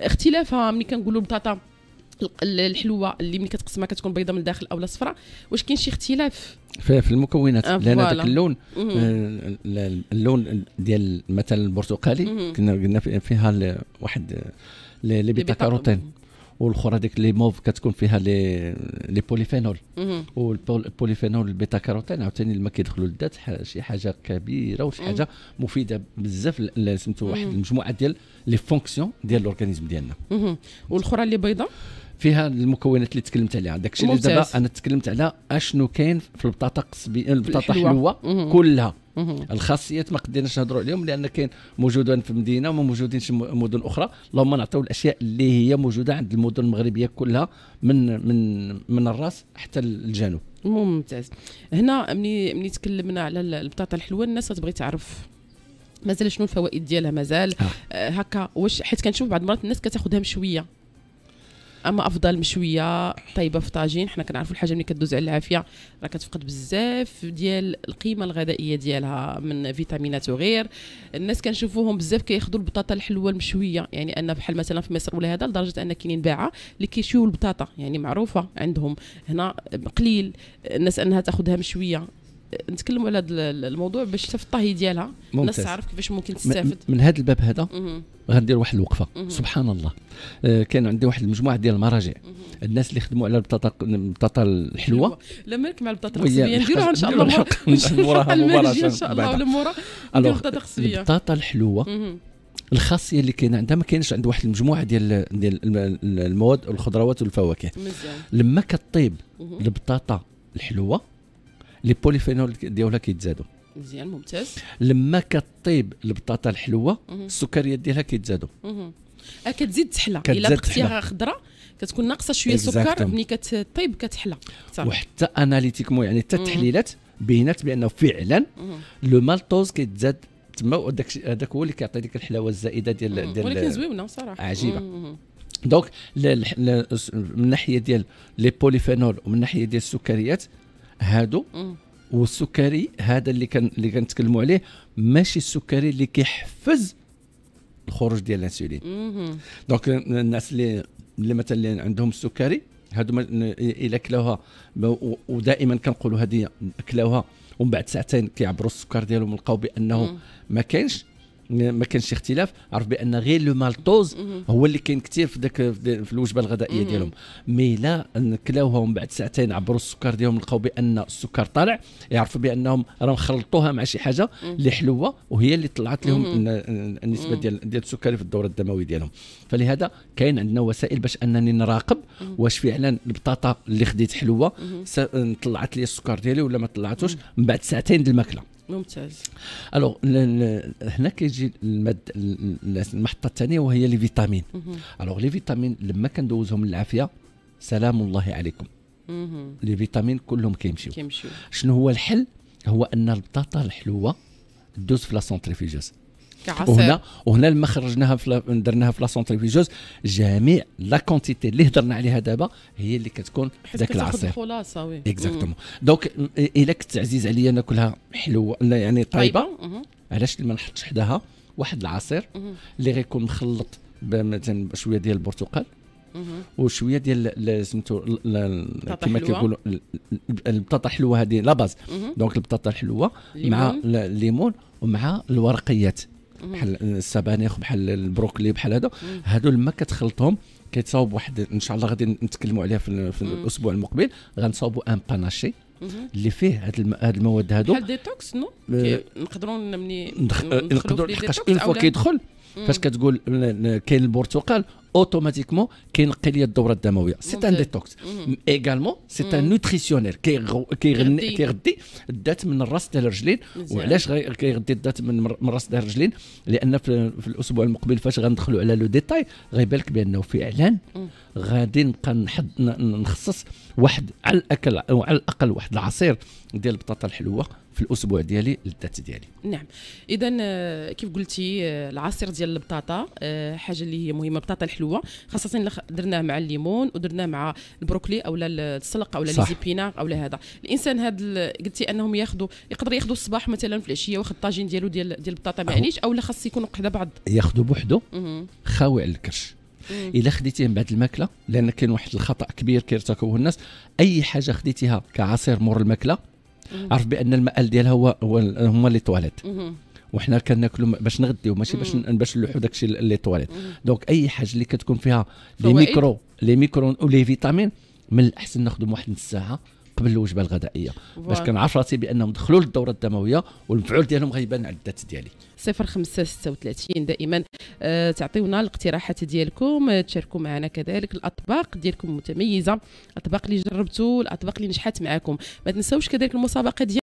اختلافها ملي كنقولوا البطاطا الحلوه اللي ملي كتقسمها كتكون بيضه من الداخل او لا صفراء واش كاين شي اختلاف في المكونات آه لان هذاك اللون آه، اللون ديال مثلا البرتقالي كنا قلنا فيها واحد بيتا كاروتين والاخرى هذيك لي موف كتكون فيها لي لي بوليفينول والبوليفينول البيتا كاروتين عاوتاني لما كيدخلوا للذات شي حاجه كبيره وشي حاجه مفيده بزاف سميتو واحد المجموعه ديال لي فونكسيون ديال الاورغانيزم ديالنا والاخرى اللي بيضاء فيها المكونات اللي تكلمت عليها داكشي اللي دابا انا تكلمت على اشنو كاين في البطاطا قصبي البطاطا حلوه كلها الخاصيات ما قدرناش نهضروا عليهم لان كاين موجودين في المدينه وما موجودينش في مدن اخرى اللهم نعطيو الاشياء اللي هي موجوده عند المدن المغربيه كلها من من من الراس حتى الجنوب ممتاز هنا ملي ملي تكلمنا على البطاطا الحلوه الناس تبغي تعرف مازال شنو الفوائد ديالها مازال آه. آه هكا واش حيت كنشوف بعض المرات الناس كتاخذها مشويه اما افضل مشويه طيبه في طاجين حنا كنعرفوا الحاجه ملي كدوز على العافيه راه كتفقد بزاف ديال القيمه الغذائيه ديالها من فيتامينات وغير الناس كنشوفوهم بزاف كياخذوا البطاطا الحلوه المشويه يعني ان بحال مثلا في مصر ولا هذا لدرجه ان كاينين باعه اللي كيشيو البطاطا يعني معروفه عندهم هنا قليل الناس انها تاخذها مشويه نتكلموا على هذا الموضوع باش حتى في الطهي ديالها الناس تعرف كيفاش ممكن تستافد من هذا الباب هذا غندير واحد الوقفه مم. سبحان الله آه كان عندي واحد المجموعه ديال المراجع مم. الناس اللي خدموا على البطاطا البطاطا الحلوه لا مالك مع البطاطا الخصبيه نديروها ان شاء الله نوراها مباشره ان شاء الله ولا مورا نديرو البطاطا الخصبيه البطاطا الحلوه الخاصيه اللي كاينه عندها ما كاينش عند واحد المجموعه ديال ديال المواد الخضروات والفواكه مزيان لما كطيب البطاطا الحلوه لي بوليفينول ديالها كيتزادوا مزيان ممتاز لما كطيب البطاطا الحلوه السكريات ديالها كيتزادوا آه، كتزيد تحلى الا بقيتيها خضراء كتكون ناقصه شويه سكر ملي كتطيب كتحلى وحتى اناليتيكمون يعني حتى التحليلات بينات بانه فعلا لو مالتوز كيتزاد تما وداك هذاك هو اللي كيعطي ديك الحلاوه الزائده ديال ديال ولكن زوينه صراحه عجيبه دونك من الناحيه ديال لي بوليفينول ومن الناحيه ديال السكريات هادو والسكري هذا اللي كان اللي كنتكلموا عليه ماشي السكري اللي كيحفز الخروج ديال الانسولين دونك الناس اللي اللي مثلا عندهم السكري هادو الا كلاوها ودائما كنقولوا هذه كلاوها ومن بعد ساعتين كيعبروا السكر ديالهم لقاو بانه ما كاينش ما كانش اختلاف عرف بان غير لو مالتوز هو اللي كاين كثير في داك في الوجبه الغذائيه ديالهم مي لا كلاوها من بعد ساعتين عبروا السكر ديالهم لقاو بان السكر طالع يعرفوا بانهم راهم خلطوها مع شي حاجه اللي حلوه وهي اللي طلعت لهم النسبه ديال ديال السكري في الدوره الدمويه ديالهم فلهذا كاين عندنا وسائل باش انني نراقب واش فعلا البطاطا اللي خديت حلوه طلعت لي السكر ديالي ولا ما طلعتوش من بعد ساعتين ديال الماكله ممتاز الوغ هنا كيجي الماده المحطه الثانيه وهي لي فيتامين الوغ لي فيتامين لما كندوزهم للعافيه سلام الله عليكم لي فيتامين كلهم كيمشيو كيمشيو شنو هو الحل هو ان البطاطا الحلوه دوز في لا سونتريفيجوز كعصير وهنا وهنا لما خرجناها درناها في لا سونتريفيجوز جميع لا كونتيتي اللي هضرنا عليها دابا هي اللي كتكون ذاك العصير خلاصه وي اكزاكتومون دونك الا كنت عزيز عليا ناكلها حلوه يعني طيب. طيبه علاش ما نحطش حداها واحد العصير اللي غيكون مخلط مثلا شويه ديال البرتقال وشويه ديال سميتو كما كيقولوا البطاطا الحلوه هذه لا باز دونك البطاطا الحلوه مع الليمون ومع الورقيات بحال السبانخ بحال البروكلي بحال هذا هادو لما كتخلطهم كيتصاوب واحد ان شاء الله غادي نتكلموا عليها في, في الاسبوع المقبل غنصاوبوا ان باناشي اللي فيه هاد, هاد المواد هادو بحال ديتوكس نو نقدروا مني نقدروا نحقاش اون فوا كيدخل فاش كتقول كاين البرتقال اوتوماتيكمون كينقي لي الدوره الدمويه سي ان ديتوكس ايغالمون سي ان نوتريسيونير كيغني كيغدي الذات من الراس حتى الرجلين وعلاش كيغدي الذات من من الراس حتى الرجلين لان في, في الاسبوع المقبل فاش غندخلوا على لو ديتاي غيبان لك بانه فعلا غادي نبقى نحد نخصص واحد على الاكل وعلى الاقل واحد العصير ديال البطاطا الحلوه في الاسبوع ديالي للذات ديالي نعم اذا آه، كيف قلتي آه، العصير ديال البطاطا آه، حاجه اللي هي مهمه بطاطا الحلوه خاصه درناه مع الليمون ودرناه مع البروكلي اولا السلق اولا ليزيبينا اولا هذا الانسان هذا قلتي انهم ياخذوا يقدر ياخذوا الصباح مثلا في العشيه واخد الطاجين ديالو ديال ديال البطاطا معليش لا خاص يكون قحدا بعض ياخذوا بوحدو خاوي على الكرش الا خديتيه من بعد الماكله لان كاين واحد الخطا كبير كيرتكبه الناس اي حاجه خديتيها كعصير مور الماكله عرف بان المال ديالها هو, هو هما لي تواليت وحنا كناكلوا باش نغديو ماشي باش باش نلوحوا داكشي لي تواليت دونك اي حاجه اللي كتكون فيها لي ميكرو لي ميكرو ولي فيتامين من الاحسن ناخذهم واحد الساعه قبل الوجبه الغذائيه باش كنعرف راسي بانهم دخلوا للدوره الدمويه والمفعول ديالهم غيبان على الدات ديالي 0536 دائما آه تعطيونا الاقتراحات ديالكم آه، تشاركوا معنا كذلك الاطباق ديالكم متميزه الاطباق اللي جربتوا الاطباق اللي نجحت معكم ما تنساوش كذلك المسابقه ديال